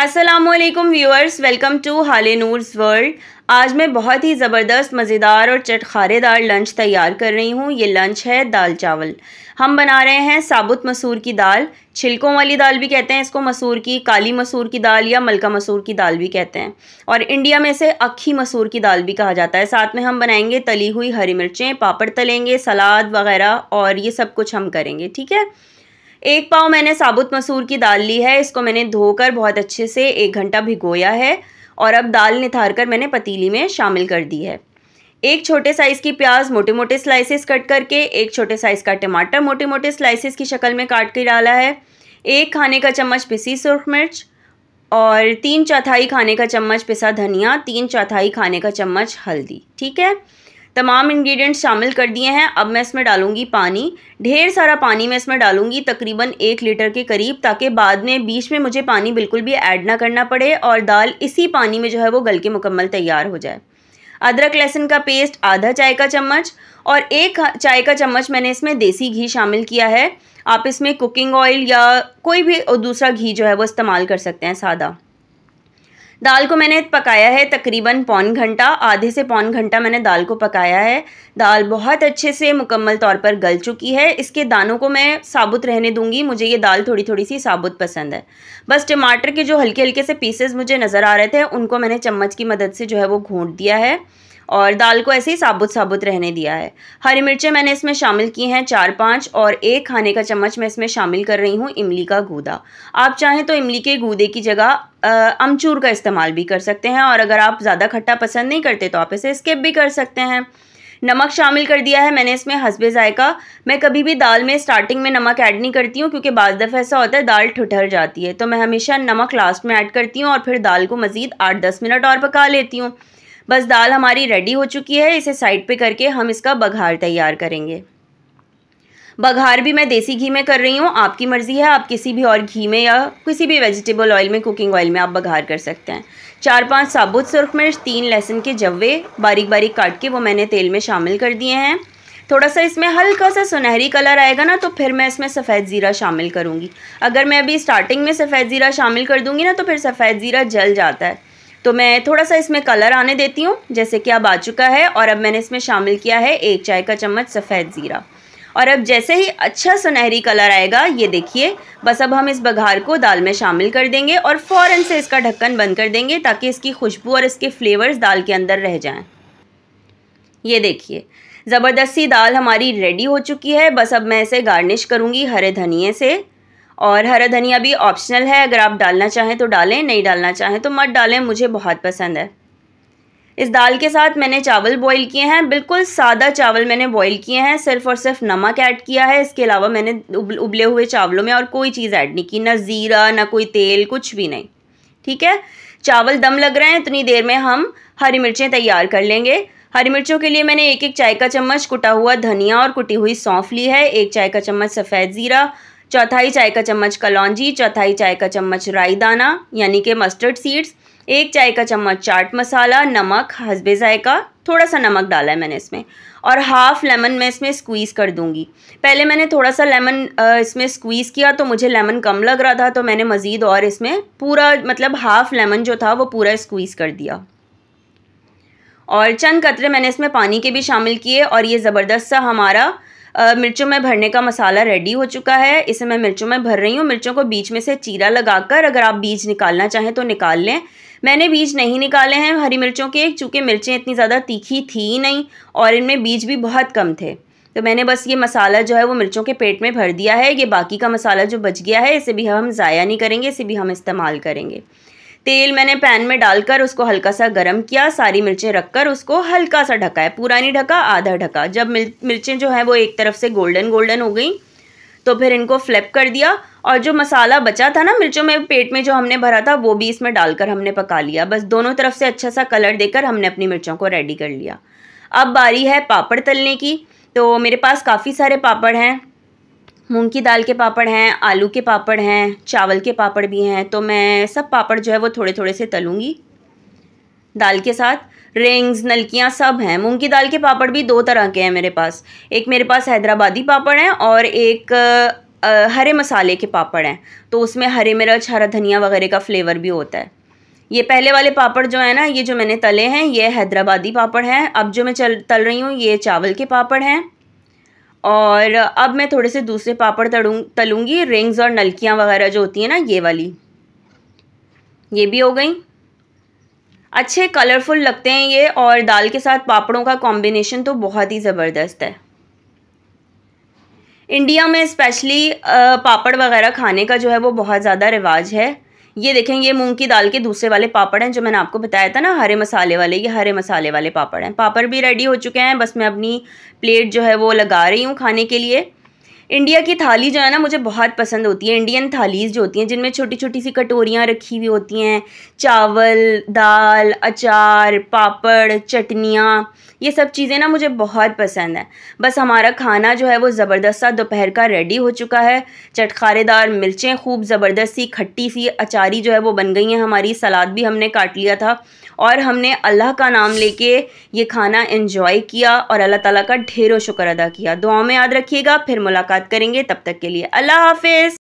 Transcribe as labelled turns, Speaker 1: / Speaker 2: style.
Speaker 1: Aslam viewers welcome to हाले Noor's world आज मैं बहुत ही ज़बरदस्त मज़ेदार और चटखारेदार लंच तैयार कर रही हूँ ये लंच है दाल चावल हम बना रहे हैं साबुत मसूर की दाल छिलकों वाली दाल भी कहते हैं इसको मसूर की काली मसूर की दाल या मलका मसूर की दाल भी कहते हैं और इंडिया में इसे अक्खी मसूर की दाल भी कहा जाता है साथ में हम बनाएंगे तली हुई हरी मिर्चें पापड़ तलेंगे सलाद वगैरह और ये सब कुछ हम करेंगे ठीक है एक पाव मैंने साबुत मसूर की दाल ली है इसको मैंने धोकर बहुत अच्छे से एक घंटा भिगोया है और अब दाल निथार कर मैंने पतीली में शामिल कर दी है एक छोटे साइज़ की प्याज मोटे मोटे स्लाइसेस कट करके एक छोटे साइज़ का टमाटर मोटे मोटे स्लाइसेस की शक्ल में काट के डाला है एक खाने का चम्मच पिसी सुरख मिर्च और तीन चौथाई खाने का चम्मच पिसा धनिया तीन चौथाई खाने का चम्मच हल्दी ठीक है तमाम इंग्रेडिएंट्स शामिल कर दिए हैं अब मैं इसमें डालूंगी पानी ढेर सारा पानी मैं इसमें डालूंगी तकरीबन एक लीटर के करीब ताकि बाद में बीच में मुझे पानी बिल्कुल भी ऐड ना करना पड़े और दाल इसी पानी में जो है वो गल के मुकम्मल तैयार हो जाए अदरक लहसुन का पेस्ट आधा चाय का चम्मच और एक चाय का चम्मच मैंने इसमें देसी घी शामिल किया है आप इसमें कुकिंग ऑयल या कोई भी दूसरा घी जो है वो इस्तेमाल कर सकते हैं सादा दाल को मैंने पकाया है तकरीबन पौन घंटा आधे से पौन घंटा मैंने दाल को पकाया है दाल बहुत अच्छे से मुकम्मल तौर पर गल चुकी है इसके दानों को मैं साबुत रहने दूंगी मुझे ये दाल थोड़ी थोड़ी सी साबुत पसंद है बस टमाटर के जो हल्के हल्के से पीसेस मुझे नज़र आ रहे थे उनको मैंने चम्मच की मदद से जो है वो घोंट दिया है और दाल को ऐसे ही साबुत साबुत रहने दिया है हरी मिर्चें मैंने इसमें शामिल की हैं चार पाँच और एक खाने का चम्मच मैं इसमें शामिल कर रही हूँ इमली का गूदा आप चाहें तो इमली के गूदे की जगह अमचूर का इस्तेमाल भी कर सकते हैं और अगर आप ज़्यादा खट्टा पसंद नहीं करते तो आप इसे स्किप भी कर सकते हैं नमक शामिल कर दिया है मैंने इसमें हसबे ज़ायका मैं कभी भी दाल में स्टार्टिंग में नमक ऐड नहीं करती हूँ क्योंकि बाज़ दफ़ा ऐसा होता है दाल ठुठर जाती है तो मैं हमेशा नमक लास्ट में ऐड करती हूँ और फिर दाल को मज़ीद आठ दस मिनट और पका लेती हूँ बस दाल हमारी रेडी हो चुकी है इसे साइड पे करके हम इसका बघार तैयार करेंगे बघार भी मैं देसी घी में कर रही हूँ आपकी मर्ज़ी है आप किसी भी और घी में या किसी भी वेजिटेबल ऑयल में कुकिंग ऑयल में आप बघार कर सकते हैं चार पांच साबुत सुरख मिर्च तीन लहसुन के जव्वे बारीक बारीक काट के वो मैंने तेल में शामिल कर दिए हैं थोड़ा सा इसमें हल्का सा सुनहरी कलर आएगा ना तो फिर मैं इसमें सफ़ेद ज़ीरा शामिल करूँगी अगर मैं अभी स्टार्टिंग में सफ़ेद ज़ीरा शामिल कर दूँगी ना तो फिर सफ़ेद ज़ीरा जल जाता है तो मैं थोड़ा सा इसमें कलर आने देती हूँ जैसे कि अब आ चुका है और अब मैंने इसमें शामिल किया है एक चाय का चम्मच सफ़ेद ज़ीरा और अब जैसे ही अच्छा सुनहरी कलर आएगा ये देखिए बस अब हम इस बघार को दाल में शामिल कर देंगे और फ़ौर से इसका ढक्कन बंद कर देंगे ताकि इसकी खुशबू और इसके फ्लेवर्स दाल के अंदर रह जाएँ ये देखिए ज़बरदस्ती दाल हमारी रेडी हो चुकी है बस अब मैं इसे गार्निश करूँगी हरे धनिए से और हरा धनिया भी ऑप्शनल है अगर आप डालना चाहें तो डालें नहीं डालना चाहें तो मत डालें मुझे बहुत पसंद है इस दाल के साथ मैंने चावल बॉईल किए हैं बिल्कुल सादा चावल मैंने बॉईल किए हैं सिर्फ और सिर्फ नमक ऐड किया है इसके अलावा मैंने उबले हुए चावलों में और कोई चीज़ ऐड नहीं की ना ज़ीरा ना कोई तेल कुछ भी नहीं ठीक है चावल दम लग रहे हैं इतनी देर में हम हरी मिर्चें तैयार कर लेंगे हरी मिर्चों के लिए मैंने एक एक चाय का चम्मच कुटा हुआ धनिया और कुटी हुई सौंफ ली है एक चाय का चम्मच सफ़ेद ज़ीरा चौथाई चाय का चम्मच कलौजी चौथाई चाय का चम्मच राई दाना यानी कि मस्टर्ड सीड्स एक चाय का चम्मच चाट मसाला नमक हसबे जायका थोड़ा सा नमक डाला है मैंने इसमें और हाफ़ लेमन मैं इसमें स्क्वीज़ कर दूंगी पहले मैंने थोड़ा सा लेमन इसमें स्क्वीज़ किया तो मुझे लेमन कम लग रहा था तो मैंने मज़ीद और इसमें पूरा मतलब हाफ़ लेमन जो था वो पूरा स्क्वीज़ कर दिया और चंद कतरे मैंने इसमें पानी के भी शामिल किए और ये ज़बरदस्त सा हमारा मिर्चों में भरने का मसाला रेडी हो चुका है इसे मैं मिर्चों में भर रही हूँ मिर्चों को बीच में से चीरा लगाकर अगर आप बीज निकालना चाहें तो निकाल लें मैंने बीज नहीं निकाले हैं हरी मिर्चों के चूँकि मिर्चें इतनी ज़्यादा तीखी थी नहीं और इनमें बीज भी बहुत कम थे तो मैंने बस ये मसाला जो है वो मिर्चों के पेट में भर दिया है ये बाकी का मसाला जो बच गया है इसे भी हम ज़ाया नहीं करेंगे इसे भी हम इस्तेमाल करेंगे तेल मैंने पैन में डालकर उसको हल्का सा गर्म किया सारी मिर्चें रखकर उसको हल्का सा ढका है पूरा नहीं ढका आधा ढका जब मिल मिर्चें जो है वो एक तरफ से गोल्डन गोल्डन हो गई तो फिर इनको फ्लिप कर दिया और जो मसाला बचा था ना मिर्चों में पेट में जो हमने भरा था वो भी इसमें डालकर हमने पका लिया बस दोनों तरफ से अच्छा सा कलर देकर हमने अपनी मिर्चों को रेडी कर लिया अब बारी है पापड़ तलने की तो मेरे पास काफ़ी सारे पापड़ हैं मूंग की दाल के पापड़ हैं आलू के पापड़ हैं चावल के पापड़ भी हैं तो मैं सब पापड़ जो है वो थोड़े थोड़े से तलूँगी दाल के साथ रिंग्स नलकियाँ सब हैं मूंग की दाल के पापड़ भी दो तरह के हैं मेरे पास एक मेरे पास हैदराबादी पापड़ हैं और एक आ, हरे मसाले के पापड़ हैं तो उसमें हरे मिर्च हरा धनिया वगैरह का फ्लेवर भी होता है ये पहले वाले पापड़ जो है ना ये जो मैंने तले हैं ये हैदराबादी पापड़ हैं अब जो मैं चल तल रही हूँ ये चावल के पापड़ हैं और अब मैं थोड़े से दूसरे पापड़ तड़ूँ तलूँगी रिंग्स और नलकियाँ वगैरह जो होती हैं ना ये वाली ये भी हो गई अच्छे कलरफुल लगते हैं ये और दाल के साथ पापड़ों का कॉम्बिनेशन तो बहुत ही ज़बरदस्त है इंडिया में स्पेशली पापड़ वगैरह खाने का जो है वो बहुत ज़्यादा रिवाज है ये देखें ये मूंग की दाल के दूसरे वाले पापड़ हैं जो मैंने आपको बताया था ना हरे मसाले वाले ये हरे मसाले वाले पापड़ हैं पापड़ भी रेडी हो चुके हैं बस मैं अपनी प्लेट जो है वो लगा रही हूँ खाने के लिए इंडिया की थाली जो है ना मुझे बहुत पसंद होती है इंडियन थालीज जो होती हैं जिनमें छोटी छोटी सी कटोरियाँ रखी हुई होती हैं चावल दाल अचार पापड़ चटनियाँ ये सब चीज़ें ना मुझे बहुत पसंद हैं बस हमारा खाना जो है वो ज़बरदस्त सा दोपहर का रेडी हो चुका है चटखारेदार मिर्चें खूब ज़बरदस्त सी खट्टी सी अचारी जो है वो बन गई हैं हमारी सलाद भी हमने काट लिया था और हमने अल्लाह का नाम लेके ये खाना इन्जॉय किया और अल्लाह ताला का ढेरों शुक्र अदा किया दुआ में याद रखिएगा फिर मुलाकात बात करेंगे तब तक के लिए अल्लाह हाफिज़